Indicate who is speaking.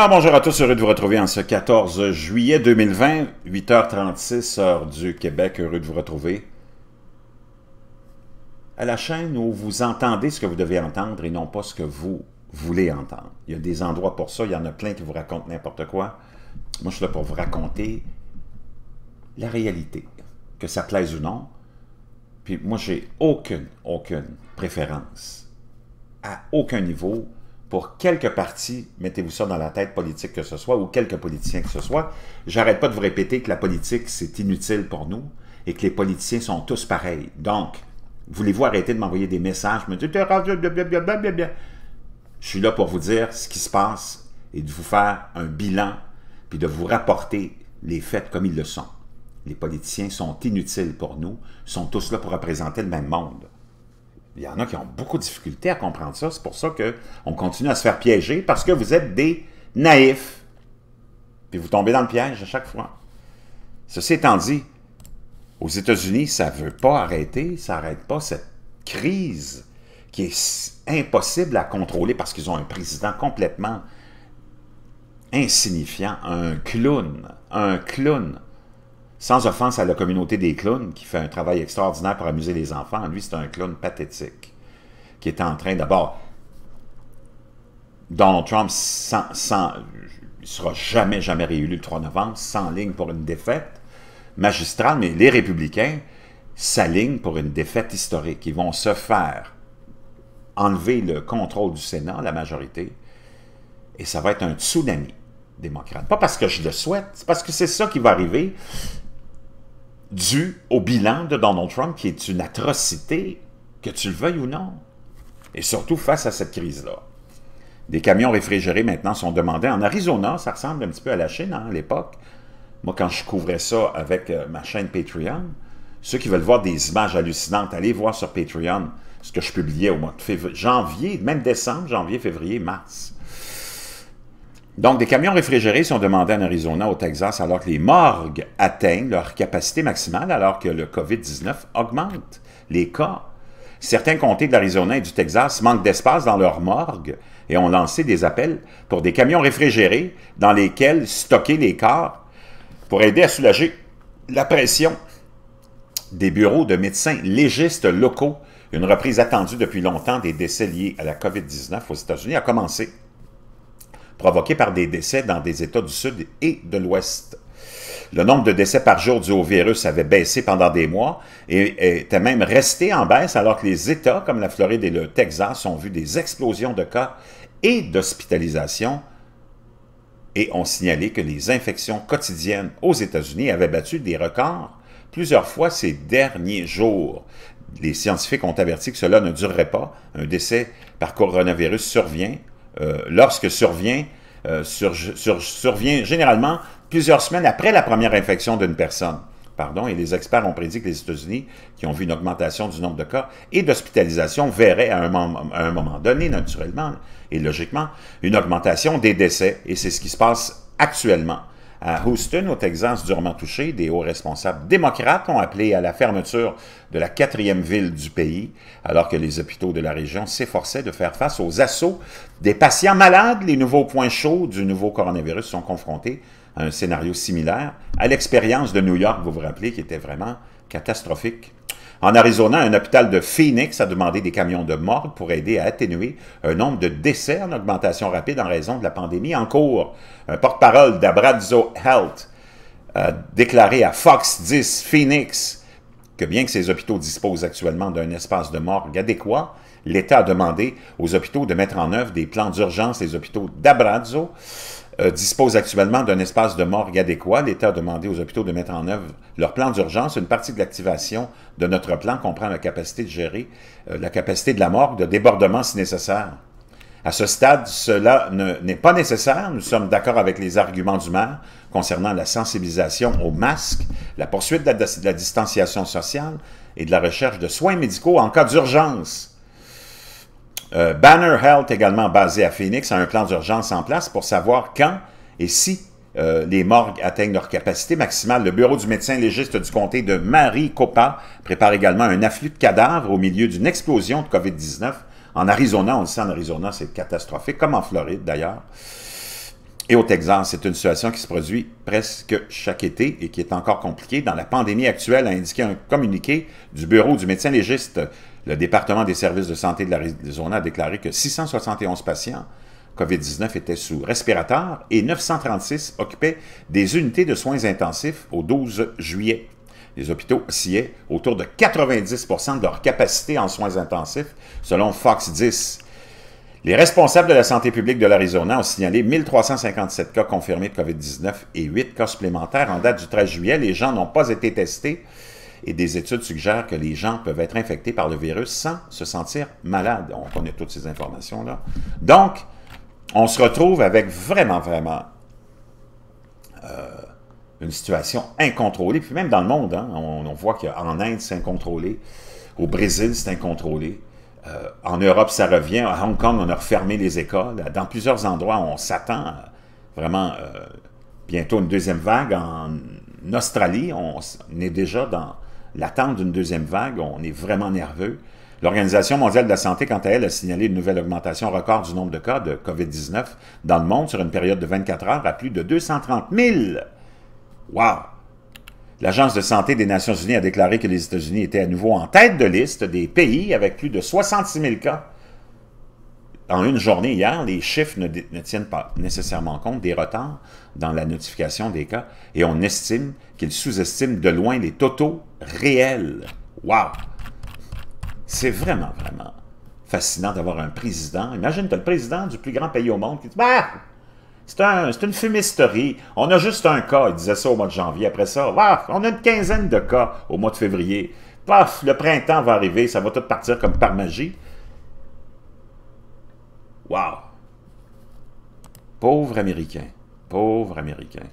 Speaker 1: Ah, bonjour à tous, heureux de vous retrouver en ce 14 juillet 2020, 8h36, heure du Québec, heureux de vous retrouver à la chaîne où vous entendez ce que vous devez entendre et non pas ce que vous voulez entendre. Il y a des endroits pour ça, il y en a plein qui vous racontent n'importe quoi. Moi, je suis là pour vous raconter la réalité, que ça plaise ou non. Puis moi, j'ai aucune, aucune préférence à aucun niveau pour quelques parti, mettez-vous ça dans la tête, politique que ce soit, ou quelques politiciens que ce soit, j'arrête pas de vous répéter que la politique, c'est inutile pour nous et que les politiciens sont tous pareils. Donc, voulez-vous arrêter de m'envoyer des messages, me dire, je suis là pour vous dire ce qui se passe et de vous faire un bilan, puis de vous rapporter les faits comme ils le sont. Les politiciens sont inutiles pour nous, sont tous là pour représenter le même monde. Il y en a qui ont beaucoup de difficultés à comprendre ça. C'est pour ça qu'on continue à se faire piéger parce que vous êtes des naïfs. Puis vous tombez dans le piège à chaque fois. Ceci étant dit, aux États-Unis, ça ne veut pas arrêter, ça n'arrête pas cette crise qui est impossible à contrôler parce qu'ils ont un président complètement insignifiant, un clown, un clown sans offense à la communauté des clowns, qui fait un travail extraordinaire pour amuser les enfants, lui, c'est un clown pathétique, qui est en train d'abord... Donald Trump, sans, il sera jamais, jamais réélu le 3 novembre, sans ligne pour une défaite magistrale, mais les républicains s'alignent pour une défaite historique. Ils vont se faire enlever le contrôle du Sénat, la majorité, et ça va être un tsunami démocrate. Pas parce que je le souhaite, c'est parce que c'est ça qui va arriver dû au bilan de Donald Trump, qui est une atrocité, que tu le veuilles ou non. Et surtout face à cette crise-là. Des camions réfrigérés maintenant sont demandés. En Arizona, ça ressemble un petit peu à la Chine hein, à l'époque. Moi, quand je couvrais ça avec euh, ma chaîne Patreon, ceux qui veulent voir des images hallucinantes, allez voir sur Patreon ce que je publiais au mois de janvier, même décembre, janvier, février, mars. Donc, des camions réfrigérés sont demandés en Arizona, au Texas, alors que les morgues atteignent leur capacité maximale, alors que le COVID-19 augmente les cas. Certains comtés de l'Arizona et du Texas manquent d'espace dans leurs morgues et ont lancé des appels pour des camions réfrigérés dans lesquels stocker les corps pour aider à soulager la pression des bureaux de médecins légistes locaux. Une reprise attendue depuis longtemps des décès liés à la COVID-19 aux États-Unis a commencé provoqués par des décès dans des États du Sud et de l'Ouest. Le nombre de décès par jour du au virus avait baissé pendant des mois et était même resté en baisse alors que les États comme la Floride et le Texas ont vu des explosions de cas et d'hospitalisations et ont signalé que les infections quotidiennes aux États-Unis avaient battu des records plusieurs fois ces derniers jours. Les scientifiques ont averti que cela ne durerait pas. Un décès par coronavirus survient euh, lorsque survient, euh, sur, survient généralement plusieurs semaines après la première infection d'une personne. Pardon, et les experts ont prédit que les États-Unis, qui ont vu une augmentation du nombre de cas et d'hospitalisations, verraient à un, moment donné, naturellement et logiquement, une augmentation des décès. Et c'est ce qui se passe actuellement. À Houston, au Texas, durement touché, des hauts responsables démocrates ont appelé à la fermeture de la quatrième ville du pays, alors que les hôpitaux de la région s'efforçaient de faire face aux assauts des patients malades. Les nouveaux points chauds du nouveau coronavirus sont confrontés à un scénario similaire à l'expérience de New York, vous vous rappelez, qui était vraiment catastrophique. En Arizona, un hôpital de Phoenix a demandé des camions de morgue pour aider à atténuer un nombre de décès en augmentation rapide en raison de la pandémie en cours. Un porte-parole d'Abrazzo Health a déclaré à Fox 10 Phoenix que bien que ces hôpitaux disposent actuellement d'un espace de morgue adéquat, l'État a demandé aux hôpitaux de mettre en œuvre des plans d'urgence des hôpitaux d'Abrazzo. Euh, dispose actuellement d'un espace de morgue adéquat. L'État a demandé aux hôpitaux de mettre en œuvre leur plan d'urgence. Une partie de l'activation de notre plan comprend la capacité de gérer euh, la capacité de la morgue de débordement si nécessaire. À ce stade, cela n'est pas nécessaire. Nous sommes d'accord avec les arguments du maire concernant la sensibilisation aux masques, la poursuite de la distanciation sociale et de la recherche de soins médicaux en cas d'urgence. Euh, Banner Health, également basé à Phoenix, a un plan d'urgence en place pour savoir quand et si euh, les morgues atteignent leur capacité maximale. Le bureau du médecin légiste du comté de Maricopa prépare également un afflux de cadavres au milieu d'une explosion de COVID-19. En Arizona, on le sait, en Arizona, c'est catastrophique, comme en Floride d'ailleurs. Et au Texas, c'est une situation qui se produit presque chaque été et qui est encore compliquée. Dans la pandémie actuelle, a indiqué un communiqué du Bureau du médecin légiste le département des services de santé de l'Arizona a déclaré que 671 patients COVID-19 étaient sous respirateur et 936 occupaient des unités de soins intensifs au 12 juillet. Les hôpitaux sciaient autour de 90 de leur capacité en soins intensifs, selon Fox 10. Les responsables de la santé publique de l'Arizona ont signalé 1357 cas confirmés de COVID-19 et 8 cas supplémentaires en date du 13 juillet. Les gens n'ont pas été testés et des études suggèrent que les gens peuvent être infectés par le virus sans se sentir malades. On connaît toutes ces informations-là. Donc, on se retrouve avec vraiment, vraiment euh, une situation incontrôlée. Puis même dans le monde, hein, on, voit qu'en Inde, c'est incontrôlé. Au Brésil, c'est incontrôlé. Euh, en Europe, ça revient. À Hong Kong, on a refermé les écoles. Dans plusieurs endroits, on s'attend euh, vraiment euh, bientôt une deuxième vague. En Australie, on est déjà dans l'attente d'une deuxième vague, on est vraiment nerveux. L'Organisation mondiale de la santé, quant à elle, a signalé une nouvelle augmentation record du nombre de cas de COVID-19 dans le monde sur une période de 24 heures à plus de 230 000. Wow! L'Agence de santé des Nations unies a déclaré que les États-Unis étaient à nouveau en tête de liste des pays avec plus de 66 000 cas en une journée hier, les chiffres ne, tiennent pas nécessairement compte des retards dans la notification des cas et on estime qu'ils sous-estiment de loin les totaux réels. Waouh, C'est vraiment, vraiment fascinant d'avoir un président. Imagine, tu le président du plus grand pays au monde qui dit bah, c'est une fumisterie. On a juste un cas, il disait ça au mois de janvier. Après ça, waouh! on a une quinzaine de cas au mois de février. Paf, le printemps va arriver, ça va tout partir comme par magie. Wow! Pauvre Américain. Pauvre Américain.